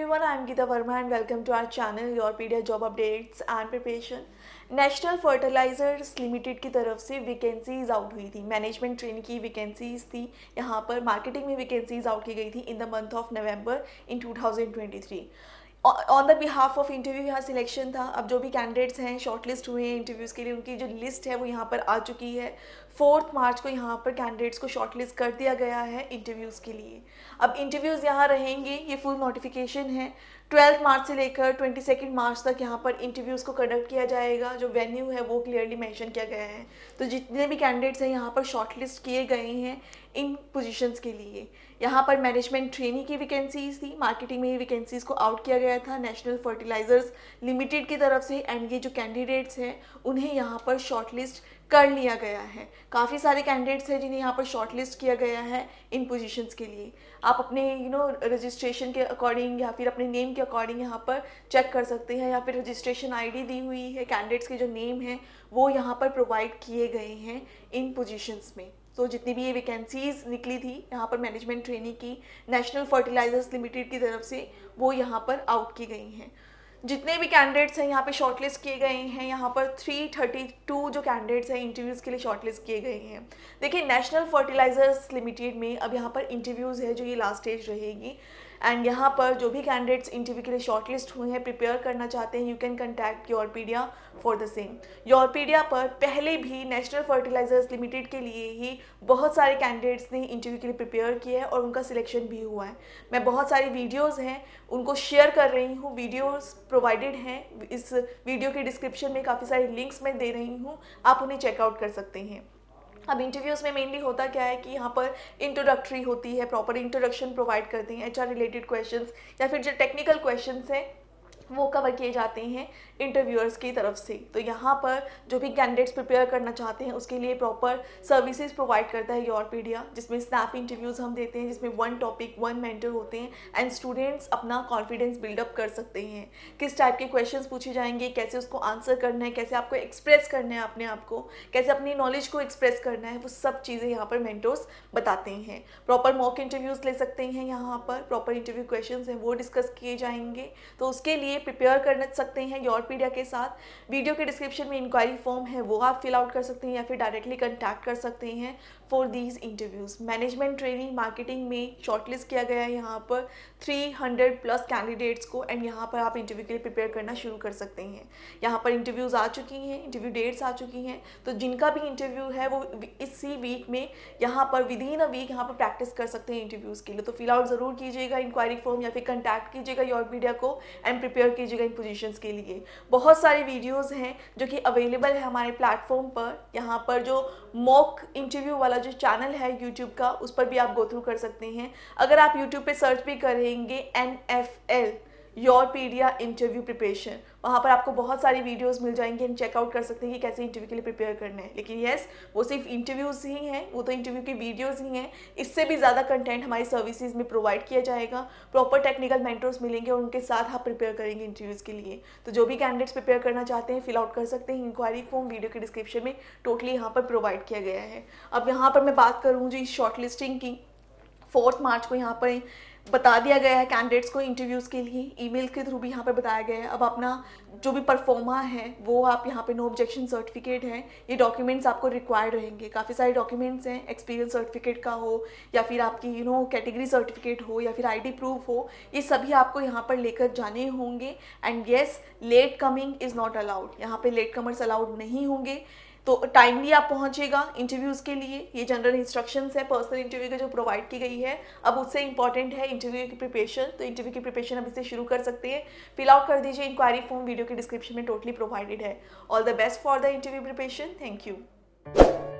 everyone, I am Geeta Verma and welcome to our channel Your Pedia Job Updates and Preparation. National Fertilizers Limited की तरफ से vacancies out हुई थी management training की vacancies थी यहाँ पर मार्केटिंग में वैकेंसीज आउट की गई थी in the month of November in 2023 on the behalf of interview यहाँ सिलेक्शन था अब जो भी कैंडिडेट्स हैं शॉर्टलिस्ट हुए हैं इंटरव्यूज़ के लिए उनकी जो लिस्ट है वो यहाँ पर आ चुकी है फोर्थ मार्च को यहाँ पर कैंडिडेट्स को शॉर्टलिस्ट कर दिया गया है इंटरव्यूज़ के लिए अब इंटरव्यूज़ यहाँ रहेंगे ये फुल नोटिफिकेशन है ट्वेल्थ मार्च से लेकर ट्वेंटी सेकेंड मार्च तक यहाँ पर इंटरव्यूज़ को कंडक्ट किया जाएगा जो वेन्यू है वो क्लियरली मैंशन किया गया है तो जितने भी कैंडिडेट्स हैं यहाँ पर शॉर्टलिस्ट किए गए हैं इन पोजिशन के लिए यहाँ पर मैनेजमेंट ट्रेनी की वैकेंसीज थी मार्केटिंग में ही वैकेंसीज को आउट किया गया था नेशनल फर्टिलाइजर्स लिमिटेड की तरफ से एंड ये जो कैंडिडेट्स हैं उन्हें यहाँ पर शॉर्टलिस्ट कर लिया गया है काफ़ी सारे कैंडिडेट्स हैं जिन्हें यहाँ पर शॉर्टलिस्ट किया गया है इन पोजीशंस के लिए आप अपने यू नो रजिस्ट्रेशन के अकॉर्डिंग या फिर अपने नेम के अकॉर्डिंग यहाँ पर चेक कर सकते हैं या फिर रजिस्ट्रेशन आईडी दी हुई है कैंडिडेट्स के जो नेम हैं वो यहाँ पर प्रोवाइड किए गए हैं इन पोजिशंस में तो जितनी भी ये वैकेंसीज निकली थी यहाँ पर मैनेजमेंट ट्रेनिंग की नेशनल फर्टिलाइजर्स लिमिटेड की तरफ से वो यहाँ पर आउट की गई हैं जितने भी कैंडिडेट्स हैं यहाँ पे शॉर्टलिस्ट किए गए हैं यहाँ पर 332 जो कैंडिडेट्स हैं इंटरव्यूज़ के लिए शॉर्टलिस्ट किए गए हैं देखिए नेशनल फर्टिलाइजर्स लिमिटेड में अब यहाँ पर इंटरव्यूज़ है जो ये लास्ट स्टेज रहेगी एंड यहाँ पर जो भी कैंडिडेट्स इंटरव्यू के लिए शॉर्टलिस्ट हुए हैं प्रिपेयर करना चाहते हैं you can contact Yourpedia for the same Yourpedia पर पहले भी नेशनल फर्टिलाइजर्स लिमिटेड के लिए ही बहुत सारे कैंडिडेट्स ने इंटरव्यू के लिए प्रिपेयर किया है और उनका सिलेक्शन भी हुआ है मैं बहुत सारी वीडियोज़ हैं उनको शेयर कर रही हूँ वीडियोज़ प्रोवाइडेड हैं इस वीडियो के डिस्क्रिप्शन में काफ़ी सारे लिंक्स मैं दे रही हूँ आप उन्हें चेकआउट कर सकते हैं अब इंटरव्यूज़ में मेनली होता क्या है कि यहाँ पर इंट्रोडक्टरी होती है प्रॉपर इंट्रोडक्शन प्रोवाइड करती हैं एच रिलेटेड क्वेश्चन या फिर जो टेक्निकल क्वेश्चन हैं वो कवर किए जाते हैं इंटरव्यूअर्स की तरफ से तो यहाँ पर जो भी कैंडिडेट्स प्रिपेयर करना चाहते हैं उसके लिए प्रॉपर सर्विसेज प्रोवाइड करता है योर पीडिया जिसमें स्नैप इंटरव्यूज़ हम देते हैं जिसमें वन टॉपिक वन मेंटर होते हैं एंड स्टूडेंट्स अपना कॉन्फिडेंस बिल्डअप कर सकते हैं किस टाइप के क्वेश्चन पूछे जाएंगे कैसे उसको आंसर करना है कैसे आपको एक्सप्रेस करना है अपने आप को कैसे अपनी नॉलेज को एक्सप्रेस करना है वो सब चीज़ें यहाँ पर मैंटोर्स बताते हैं प्रॉपर मॉक इंटरव्यूज़ ले सकते हैं यहाँ पर प्रॉपर इंटरव्यू क्वेश्चन हैं वो डिस्कस किए जाएंगे तो उसके लिए लिए प्रिपेयर कर सकते हैं योरपीडिया के साथ वीडियो के डिस्क्रिप्शन में इंक्वायरी फॉर्म है वो आप फिल आउट कर सकते हैं या फिर डायरेक्टली कंटैक्ट कर सकते हैं for these interviews management training marketing में शॉर्टलिस्ट किया गया है यहाँ पर 300 प्लस कैंडिडेट्स को एंड यहाँ पर आप इंटरव्यू के लिए प्रिपेयर करना शुरू कर सकते हैं यहाँ पर इंटरव्यूज़ आ चुकी हैं इंटरव्यू डेट्स आ चुकी हैं तो जिनका भी इंटरव्यू है वो इसी वीक में यहाँ पर विद इन अ वीक यहाँ पर प्रैक्टिस कर सकते हैं इंटरव्यूज़ के लिए तो फिल आउट ज़रूर कीजिएगा इंक्वायरी फॉर्म या फिर कंटैक्ट कीजिएगा योर मीडिया को एंड प्रिपेयर क्लियर कीजिएगा इन पोजीशंस के लिए बहुत सारे वीडियोस हैं जो कि अवेलेबल है हमारे प्लेटफॉर्म पर यहाँ पर जो मॉक इंटरव्यू वाला जो चैनल है यूट्यूब का उस पर भी आप गो थ्रू कर सकते हैं अगर आप यूट्यूब पर सर्च भी करेंगे N F L Yourpedia interview preparation वहाँ पर आपको बहुत सारी वीडियोस मिल जाएंगे हम चेकआउट कर सकते हैं कि कैसे इंटरव्यू के लिए प्रिपेयर करना है लेकिन येस वो सिर्फ इंटरव्यूज़ ही हैं वो तो इंटरव्यू की वीडियोज़ ही हैं इससे भी ज़्यादा कंटेंट हमारी सर्विसेज में प्रोवाइड किया जाएगा प्रॉपर टेक्निकल मैंटर्स मिलेंगे और उनके साथ आप प्रिपेयर करेंगे इंटरव्यूज़ के लिए तो जो भी कैंडिडेट्स प्रिपेयर करना चाहते हैं फिलआउट कर सकते हैं इंक्वायरी फॉर्म वीडियो के डिस्क्रिप्शन में टोटली यहाँ पर प्रोवाइड किया गया है अब यहाँ पर मैं बात करूँ जी शॉर्ट लिस्टिंग की फोर्थ मार्च को यहाँ पर बता दिया गया है कैंडिडेट्स को इंटरव्यूज़ के लिए ईमेल के थ्रू भी यहाँ पर बताया गया है अब अपना जो भी परफॉर्मा है वो आप यहाँ पे नो ऑब्जेक्शन सर्टिफिकेट है ये डॉक्यूमेंट्स आपको रिक्वायर्ड रहेंगे काफ़ी सारे डॉक्यूमेंट्स हैं एक्सपीरियंस सर्टिफिकेट का हो या फिर आपकी यू नो कैटेगरी सर्टिफिकेट हो या फिर आईडी प्रूफ हो ये सभी आपको यहाँ पर लेकर जाने होंगे and yes late coming is not allowed यहाँ पर लेट कमर्स अलाउड नहीं होंगे तो टाइमली आप पहुंचेगा इंटरव्यूज़ के लिए ये जनरल इंस्ट्रक्शंस है पर्सनल इंटरव्यू की जो प्रोवाइड की गई है अब उससे इंपॉर्टेंट है इंटरव्यू की प्रिपेशन तो इंटरव्यू की प्रिपेशन अब इससे शुरू कर सकते हैं फिल आउट कर दीजिए इंक्वायरी फॉर्म वीडियो के डिस्क्रिप्शन में टोटली प्रोवाइडेड है all the best for the interview preparation thank you